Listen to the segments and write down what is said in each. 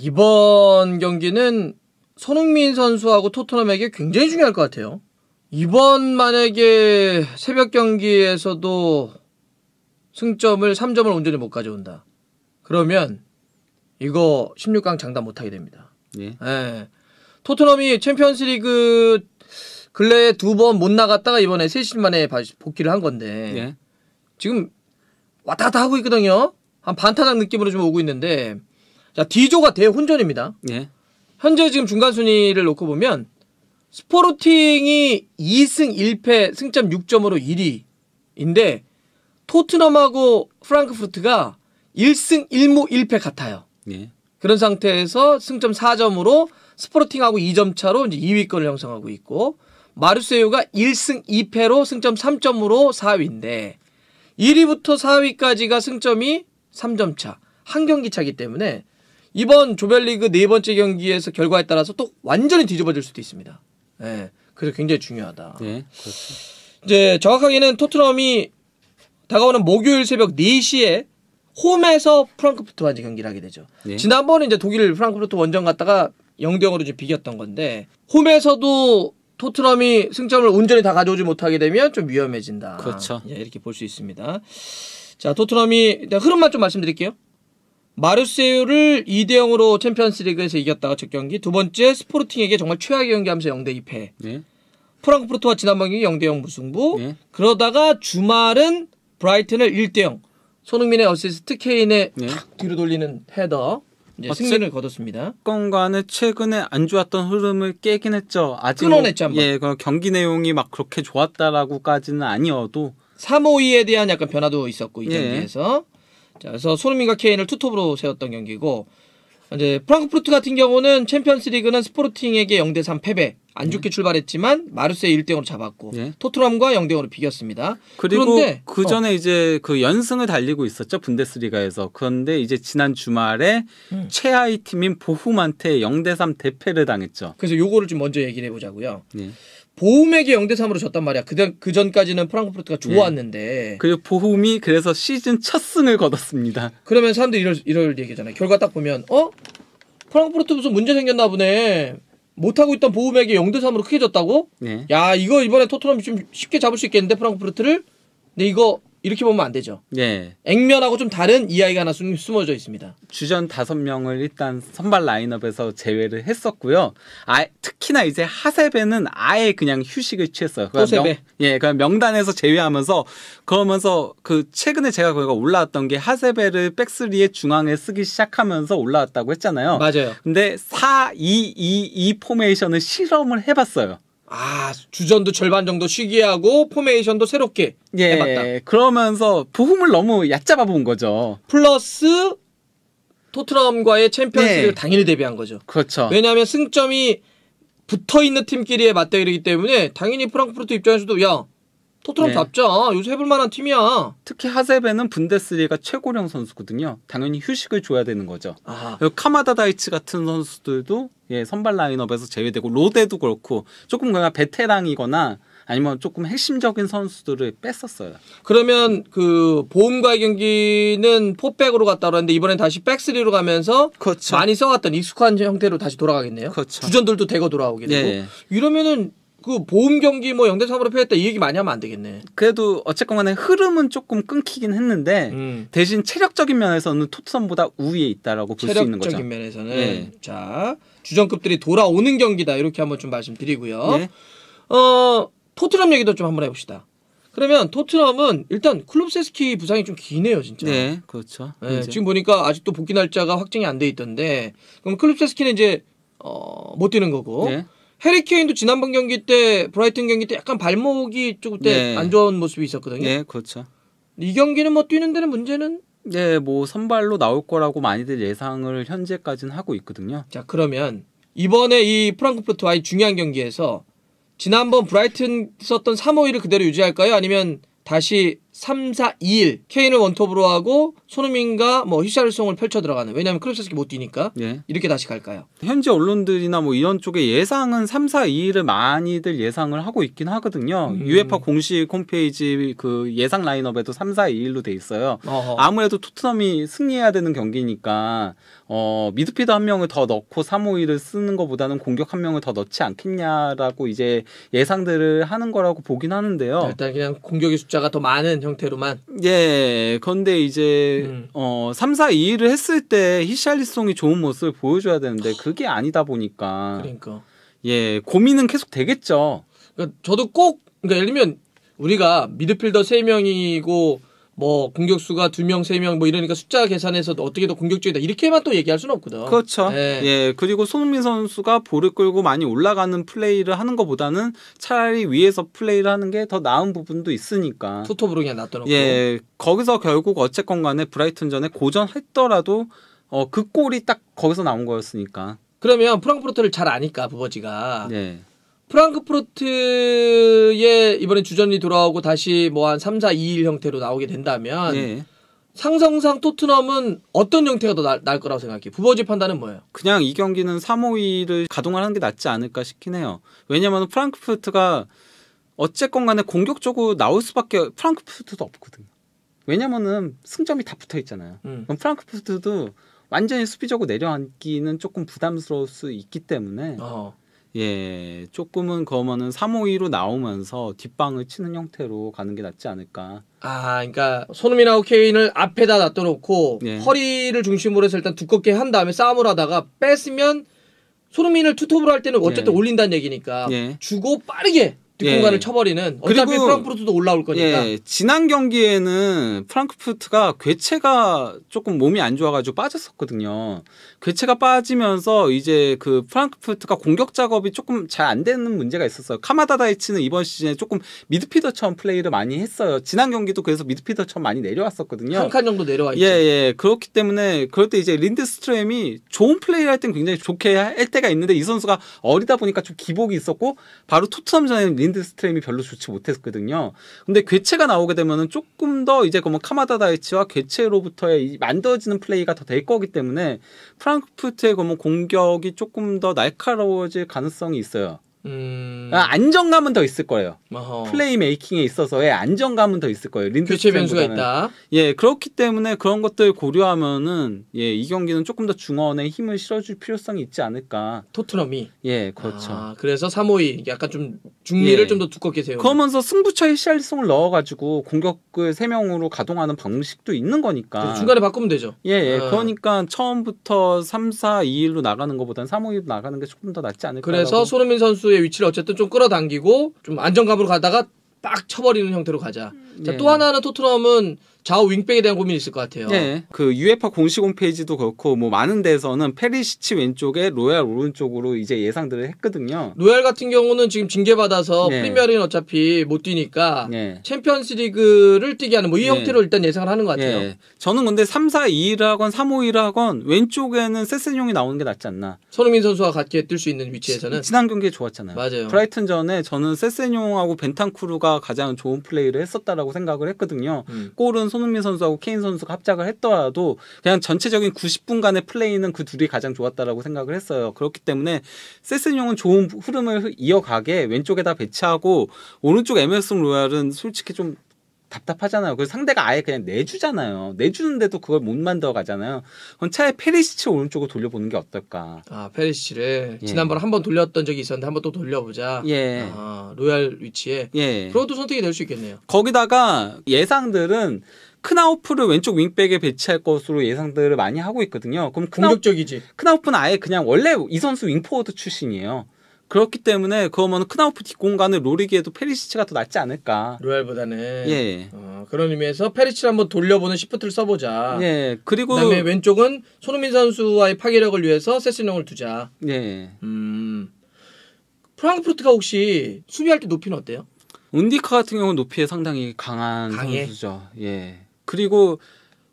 이번 경기는 손흥민 선수하고 토트넘에게 굉장히 중요할 것 같아요. 이번 만약에 새벽 경기에서도 승점을 3점을 온전히 못 가져온다. 그러면 이거 16강 장담 못하게 됩니다. 예. 예. 토트넘이 챔피언스리그 근래에 두 번 못 나갔다가 이번에 3시 만에 복귀를 한 건데 예. 지금 왔다 갔다 하고 있거든요. 한 반타작 느낌으로 좀 오고 있는데 자, 디조가 대혼전입니다. 예. 현재 지금 중간 순위를 놓고 보면 스포르팅이 2승 1패 승점 6점으로 1위인데 토트넘하고 프랑크푸르트가 1승 1무 1패 같아요. 예. 그런 상태에서 승점 4점으로 스포르팅하고 2점 차로 이제 2위권을 형성하고 있고 마르세유가 1승 2패로 승점 3점으로 4위인데 1위부터 4위까지가 승점이 3점 차, 한 경기 차기 때문에 이번 조별리그 네 번째 경기에서 결과에 따라서 또 완전히 뒤집어질 수도 있습니다. 예. 그래서 굉장히 중요하다. 네, 그렇죠. 이제 정확하게는 토트넘이 다가오는 목요일 새벽 4시에 홈에서 프랑크푸르트와 이제 경기를 하게 되죠. 네. 지난번에 이제 독일 프랑크푸르트 원정 갔다가 영대0으로 이제 비겼던 건데 홈에서도 토트넘이 승점을 온전히 다 가져오지 못하게 되면 좀 위험해진다. 그렇죠. 예, 이렇게 볼 수 있습니다. 자, 토트넘이 흐름만 좀 말씀드릴게요. 마르세유를 2대 0으로 챔피언스리그에서 이겼다가 첫 경기 두 번째 스포르팅에게 정말 최악의 경기하면서 0대 2패. 예. 프랑크푸르트와 지난번 경기 0대 0 무승부. 예. 그러다가 주말은 브라이튼을 1대 0. 손흥민의 어시스트 케인의 예. 뒤로 돌리는 헤더. 이제 아, 승리를 거뒀습니다. 건간에 최근에 안 좋았던 흐름을 깨긴 했죠. 아직 끊어냈죠. 한 예, 그 경기 내용이 막 그렇게 좋았다라고까지는 아니어도 352에 대한 약간 변화도 있었고 이 예. 경기에서 자, 그래서 손흥민과 케인을 투톱으로 세웠던 경기고 이제 프랑크푸르트 같은 경우는 챔피언스리그는 스포르팅에게 0대 3 패배 안 네. 좋게 네. 출발했지만 마르세이 1대 0으로 잡았고 네. 토트넘과 0대 0으로 비겼습니다. 그리고 그 어. 전에 어. 이제 그 연승을 달리고 있었죠 분데스리가에서 그런데 이제 지난 주말에 음. 최하위 팀인 보훔한테 0대 3 대패를 당했죠. 그래서 요거를 좀 먼저 얘기를 해보자고요. 네. 보움에게 0대 3으로 졌단 말이야. 그전 네. 그 전까지는 프랑크푸르트가 좋았는데. 예. 그리고 보움이 그래서 시즌 첫 승을 거뒀습니다. 그러면 사람들이 이럴 이럴 얘기잖아요. 결과 딱 보면 어? 프랑크푸르트 무슨 문제 생겼나 보네. 못하고 있던 보움에게 0대 3으로 크게 졌다고? 예. 야, 이거 이번에 토트넘이 좀 쉽게 잡을 수 있겠는데 프랑크푸르트를. 근데 이거 이렇게 보면 안 되죠. 예. 액면하고 좀 다른 이야기가 하나 숨어져 있습니다. 주전 다섯 명을 일단 선발 라인업에서 제외를 했었고요. 아, 특히나 이제 하세베는 아예 그냥 휴식을 취했어요. 호세베. 명, 예, 그 명단에서 제외하면서 그러면서 그 최근에 제가 거기가 올라왔던 게 하세베를 백스리의 중앙에 쓰기 시작하면서 올라왔다고 했잖아요. 맞아요. 근데 4-2-2-2 포메이션을 실험을 해봤어요. 아 주전도 절반 정도 쉬게 하고 포메이션도 새롭게 예, 해봤다. 그러면서 보 h 을 너무 얕잡아 본 거죠. 플러스 토트넘과의 챔피언스를 네. 당연히 대비한 거죠. 그렇죠. 왜냐하면 승점이 붙어 있는 팀끼리의 맞대결이기 때문에 당연히 프랑크푸르트 입장에서도 야 토트넘답죠. 네. 요새 해볼 만한 팀이야. 특히 하세베는 분데스리가 최고령 선수거든요. 당연히 휴식을 줘야 되는 거죠. 카마다 다이츠 같은 선수들도 예, 선발 라인업에서 제외되고 로데도 그렇고 조금 그냥 베테랑이거나 아니면 조금 핵심적인 선수들을 뺐었어요. 그러면 그 보험과의 경기는 포백으로 갔다 그러는데 이번엔 다시 백스리로 가면서 그렇죠. 많이 써왔던 익숙한 형태로 다시 돌아가겠네요. 그렇죠. 주전들도 대거 돌아오게 되고 예. 이러면은 그 보험 경기 뭐 0대 3으로 패했다 이 얘기 많이 하면 안 되겠네. 그래도 어쨌건 간에 흐름은 조금 끊기긴 했는데 음. 대신 체력적인 면에서는 토트넘보다 우위에 있다라고 볼 수 있는 거죠. 체력적인 면에서는 네. 자, 주전급들이 돌아오는 경기다 이렇게 한번 좀 말씀드리고요. 네. 어, 토트넘 얘기도 좀 한번 해 봅시다. 그러면 토트넘은 일단 클롭세스키 부상이 좀 기네요, 진짜. 네, 그렇죠. 네, 지금 보니까 아직도 복귀 날짜가 확정이 안 돼 있던데 그럼 클롭세스키는 이제 어, 못 뛰는 거고 네. 해리케인도 지난번 경기 때 브라이튼 경기 때 약간 발목이 조금 때안 네. 좋은 모습이 있었거든요. 네, 그렇죠. 이 경기는 뭐 뛰는 데는 문제는 네, 뭐 선발로 나올 거라고 많이들 예상을 현재까지는 하고 있거든요. 자, 그러면 이번에 이 프랑크푸르트와의 중요한 경기에서 지난번 브라이튼 썼던 3호위을 그대로 유지할까요? 아니면 다시 3, 4, 2, 1 케인을 원톱으로 하고 손흥민과 뭐 휘샬송을 펼쳐 들어가는 왜냐하면 크로스스키 못 뛰니까 예. 이렇게 다시 갈까요? 현재 언론들이나 뭐 이런 쪽에 예상은 3, 4, 2, 1을 많이들 예상을 하고 있긴 하거든요. 음. UEFA 공식 홈페이지 그 예상 라인업에도 3, 4, 2, 1로 돼 있어요. 어허. 아무래도 토트넘이 승리해야 되는 경기니까 어, 미드피드 한 명을 더 넣고 3, 5, 1을 쓰는 것보다는 공격 한 명을 더 넣지 않겠냐라고 이제 예상들을 하는 거라고 보긴 하는데요. 일단 그냥 공격의 숫자가 더 많은 형태로만. 예. 근데 이제 음. 어 3, 4, 2위를 했을 때 히샬리송이 좋은 모습을 보여줘야 되는데 그게 아니다 보니까. 그러니까. 예. 고민은 계속 되겠죠. 그러니까 저도 꼭 그러니까 예를 들면 우리가 미드필더 3명이고 뭐 공격수가 두 명, 세 명 뭐 이러니까 숫자 계산해서 어떻게 더 공격적이다. 이렇게만 또 얘기할 수는 없거든. 그렇죠. 네. 예. 그리고 손흥민 선수가 볼을 끌고 많이 올라가는 플레이를 하는 것보다는 차라리 위에서 플레이를 하는 게 더 나은 부분도 있으니까. 투톱으로 그냥 놔둬놓고. 예. 거기서 결국 어쨌건 간에 브라이튼전에 고전했더라도 어, 그 골이 딱 거기서 나온 거였으니까. 그러면 프랑크푸르트를 잘 아니까 부버지가. 네. 프랑크푸르트에 이번에 주전이 돌아오고 다시 뭐 한 3, 4, 2일 형태로 나오게 된다면 예. 상성상 토트넘은 어떤 형태가 더 나, 을 거라고 생각해? 요 부버지 판단은 뭐예요? 그냥 이 경기는 3, 5위를 가동하는 게 낫지 않을까 싶긴 해요. 왜냐면 프랑크푸르트가 어쨌건 간에 공격적으로 나올 수밖에 프랑크푸르트도 없거든요. 왜냐면은 승점이 다 붙어 있잖아요. 음. 그럼 프랑크푸르트도 완전히 수비적으로 내려앉기는 조금 부담스러울 수 있기 때문에 어. 예, 조금은 검러면은 352로 나오면서 뒷방을 치는 형태로 가는 게 낫지 않을까. 아, 그러니까 손흥민하고 케인을 앞에다 놔둬놓고 예. 허리를 중심으로 해서 일단 두껍게 한 다음에 싸움을 하다가 뺐으면 손흥민을 투톱으로 할 때는 어쨌든 예. 올린다는 얘기니까 예. 주고 빠르게 뒷공간을 예, 예. 쳐버리는 어차피 그리고, 프랑크푸르트도 올라올 거니까 예. 지난 경기에는 프랑크푸르트가 괴체가 조금 몸이 안 좋아가지고 빠졌었거든요 괴체가 빠지면서 이제 그 프랑크푸르트가 공격 작업이 조금 잘 안 되는 문제가 있었어요 카마다 다이치는 이번 시즌에 조금 미드피더처럼 플레이를 많이 했어요 지난 경기도 그래서 미드피더처럼 많이 내려왔었거든요 한 칸 정도 내려와 있죠 예예 예. 그렇기 때문에 그럴 때 이제 린드스트램이 좋은 플레이를 할땐 굉장히 좋게 할 때가 있는데 이 선수가 어리다 보니까 좀 기복이 있었고 바로 토트넘전에는 린드스트램이 별로 좋지 못했거든요. 근데 괴체가 나오게 되면은 조금 더 이제 그뭐 카마다 다이치와 괴체로부터의 이 만들어지는 플레이가 더 될 거기 때문에 프랑크푸트의 그뭐 공격이 조금 더 날카로워질 가능성이 있어요. 음... 아, 안정감은 더 있을 거예요. 어허. 플레이 메이킹에 있어서의 안정감은 더 있을 거예요. 교체 변수가 있다. 예, 그렇기 때문에 그런 것들 고려하면은 예, 이 경기는 조금 더 중원에 힘을 실어줄 필요성이 있지 않을까. 토트넘이. 예, 그렇죠. 아, 그래서 3호이 약간 좀 중미를 예. 좀더 두껍게 세우. 그러면서 승부처의 시알리송을 넣어가지고 공격을 세 명으로 가동하는 방식도 있는 거니까. 중간에 바꾸면 되죠. 예, 예. 아. 그러니까 처음부터 3, 4, 2, 1로 나가는 것보다는 3, 5, 2로 나가는 게 조금 더 낫지 않을까. 그래서 손흥민 선수의 위치를 어쨌든 좀 끌어당기고 좀 안정감으로 가다가 빡 쳐버리는 형태로 가자. 음. 자, 네. 또 하나는 토트넘은 좌우 윙백에 대한 고민이 있을 것 같아요. 네. 그 UEFA 공식 홈페이지도 그렇고 뭐 많은 데서는 페리시치 왼쪽에 로얄 오른쪽으로 이제 예상들을 했거든요. 로얄 같은 경우는 지금 징계받아서 네. 프리미어리는 어차피 못 뛰니까 네. 챔피언스리그를 뛰게 하는 뭐이 네. 형태로 일단 예상을 하는 것 네. 같아요. 저는 근데 3, 4, 2라건 3, 5이라건 왼쪽에는 세센뇽이 나오는 게 낫지 않나. 손흥민 선수와 같이 뛸 수 있는 위치에서는 지, 난 경기에 좋았잖아요. 맞아요. 브라이튼 전에 저는 세센뇽하고 벤탄쿠르가 가장 좋은 플레이를 했었다라고 있다고 생각을 했거든요. 음. 골은 손흥민 선수하고 케인 선수가 합작을 했더라도 그냥 전체적인 90분간의 플레이는 그 둘이 가장 좋았다라고 생각을 했어요. 그렇기 때문에 세스뇽은 좋은 흐름을 이어가게 왼쪽에다 배치하고 오른쪽 에메슨 로얄은 솔직히 좀 답답하잖아요. 그 상대가 아예 그냥 내주잖아요. 내주는데도 그걸 못 만들어 가잖아요. 그럼 차에 페리시치 오른쪽으로 돌려보는 게 어떨까? 아 페리시치를 예. 지난번 에한번 돌렸던 적이 있었는데 한번 또 돌려보자. 예. 아, 로얄 위치에. 예. 그것도 선택이 될 수 있겠네요. 거기다가 예상들은 크나우프를 왼쪽 윙백에 배치할 것으로 예상들을 많이 하고 있거든요. 그럼 크나우 공격적이지. 크나우프는 아예 그냥 원래 이 선수 윙포워드 출신이에요. 그렇기 때문에 그러면 크나우프 뒷공간을 노리기에도 페리시치가 더 낫지 않을까. 로얄보다는. 예. 어, 그런 의미에서 페리치를 한번 돌려보는 시프트를 써보자. 예. 그리고 그다음에 왼쪽은 손흥민 선수와의 파괴력을 위해서 세스농을 두자. 예. 음. 프랑크푸르트가 혹시 수비할 때 높이는 어때요? 운디카 같은 경우는 높이에 상당히 강한 강해? 선수죠. 예. 그리고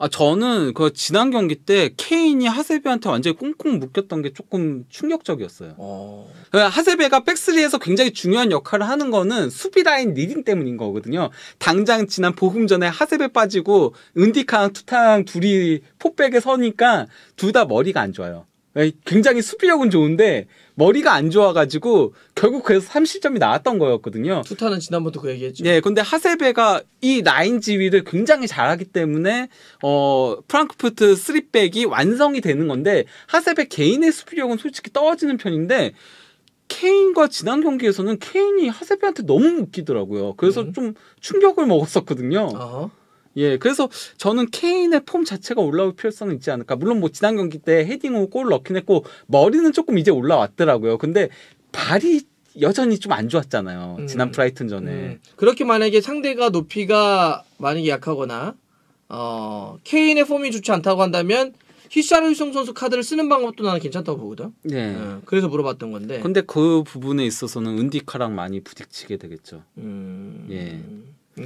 아 저는 그 지난 경기 때 케인이 하세베한테 완전히 꽁꽁 묶였던 게 조금 충격적이었어요. 어... 그 하세베가 백스리에서 굉장히 중요한 역할을 하는 거는 수비 라인 리딩 때문인 거거든요. 당장 지난 보금 전에 하세베 빠지고 은디카랑 투타랑 둘이 포백에 서니까 둘 다 머리가 안 좋아요. 굉장히 수비력은 좋은데 머리가 안 좋아가지고 결국 그래서 3실점이 나왔던 거였거든요. 투타는 지난번도 그 얘기했죠. 예, 근데 하세베가 이 라인 지휘를 굉장히 잘하기 때문에 어 프랑크푸트 3백이 완성이 되는 건데 하세베 개인의 수비력은 솔직히 떨어지는 편인데 케인과 지난 경기에서는 케인이 하세베한테 너무 웃기더라고요. 그래서 음. 좀 충격을 먹었었거든요. 어허. 예, 그래서 저는 케인의 폼 자체가 올라올 필요성은 있지 않을까. 물론 뭐 지난 경기 때 헤딩으로 골 넣긴 했고 머리는 조금 이제 올라왔더라고요. 근데 발이 여전히 좀 안 좋았잖아요. 음, 지난 브라이튼 전에. 음. 그렇게 만약에 상대가 높이가 만약에 약하거나 어, 케인의 폼이 좋지 않다고 한다면 히샤르송 선수 카드를 쓰는 방법도 나는 괜찮다고 보거든. 네. 어, 그래서 물어봤던 건데. 근데 그 부분에 있어서는 은디카랑 많이 부딪치게 되겠죠. 음... 예.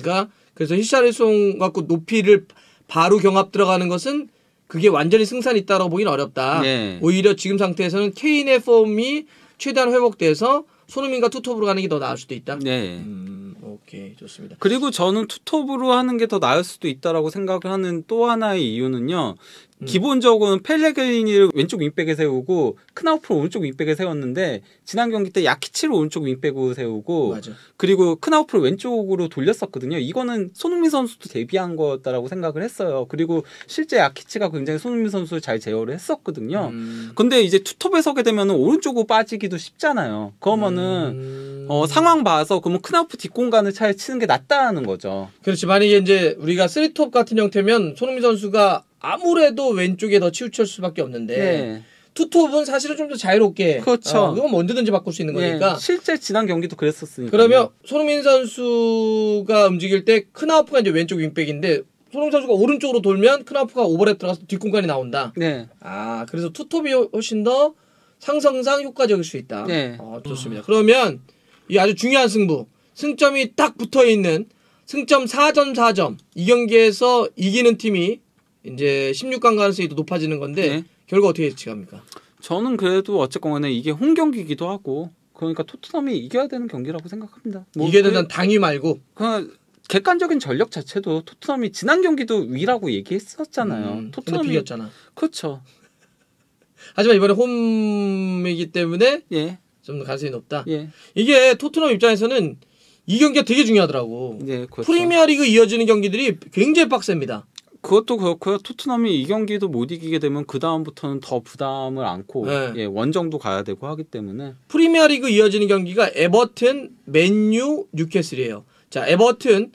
그러니까 그래서 히샬리송 갖고 높이를 바로 경합 들어가는 것은 그게 완전히 승산이 있다고 라 보기는 어렵다. 네. 오히려 지금 상태에서는 케인의 폼이 최대한 회복돼서 손흥민과 투톱으로 가는 게 더 나을 수도 있다. 네. 음, 오케이 좋습니다. 그리고 저는 투톱으로 하는 게 더 나을 수도 있다라고 생각을 하는 또 하나의 이유는요. 음. 기본적으로는 펠레그니를 왼쪽 윙백에 세우고 크나우프를 오른쪽 윙백에 세웠는데 지난 경기 때 야키치를 오른쪽 윙백으로 세우고 맞아. 그리고 크나우프를 왼쪽으로 돌렸었거든요. 이거는 손흥민 선수도 대비한 거였다라고 생각을 했어요. 그리고 실제 야키치가 굉장히 손흥민 선수를 잘 제어를 했었거든요. 음. 근데 이제 투톱에 서게 되면 오른쪽으로 빠지기도 쉽잖아요. 그러면은 음. 어, 상황 봐서 그러면 크나우프 뒷공간을 차에 치는 게 낫다는 거죠. 그렇지 만약에 이제 우리가 쓰리톱 같은 형태면 손흥민 선수가 아무래도 왼쪽에 더 치우칠 수밖에 없는데 네. 투톱은 사실은 좀 더 자유롭게 그렇죠. 어, 그건 언제든지 바꿀 수 있는 네. 거니까 네. 실제 지난 경기도 그랬었으니까 그러면 손흥민 선수가 움직일 때 크나우프가 이제 왼쪽 윙백인데 손흥민 선수가 오른쪽으로 돌면 크나우프가 오버랩 들어가서 뒷공간이 나온다 네. 아 그래서 투톱이 훨씬 더 상성상 효과적일 수 있다 네. 어, 좋습니다 음. 그러면 이 아주 중요한 승부 승점이 딱 붙어있는 승점 4점 4점 이 경기에서 이기는 팀이 이제 16강 가능성이 더 높아지는 건데 네. 결과 어떻게 예측합니까? 저는 그래도 어쨌건 간에 이게 홈 경기이기도 하고 그러니까 토트넘이 이겨야 되는 경기라고 생각합니다. 뭐 이겨야 그 된는 당위 말고 그냥 객관적인 전력 자체도 토트넘이 지난 경기도 위라고 얘기했었잖아요. 음, 토트넘이 비겼잖아. 그렇죠. 하지만 이번에 홈이기 때문에 예. 좀 가능성이 높다. 예. 이게 토트넘 입장에서는 이 경기가 되게 중요하더라고. 예, 그렇죠. 프리미어리그 이어지는 경기들이 굉장히 빡셉니다. 그것도 그렇고요. 토트넘이 이 경기도 못 이기게 되면 그 다음부터는 더 부담을 안고 네. 예, 원정도 가야 되고 하기 때문에 프리미어리그 이어지는 경기가 에버튼, 맨유, 뉴캐슬이에요. 자, 에버튼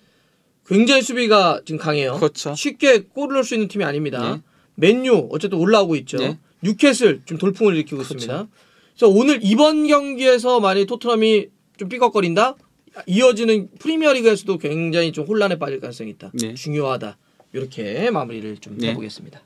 굉장히 수비가 지금 강해요. 그렇죠. 쉽게 골을 넣을 수 있는 팀이 아닙니다. 네. 맨유 어쨌든 올라오고 있죠. 네. 뉴캐슬 좀 돌풍을 일으키고 그렇죠. 있습니다. 그래서 오늘 이번 경기에서 만약 토트넘이 좀 삐걱거린다? 이어지는 프리미어리그에서도 굉장히 좀 혼란에 빠질 가능성이 있다. 네. 중요하다. 이렇게 마무리를 좀 네. 해보겠습니다.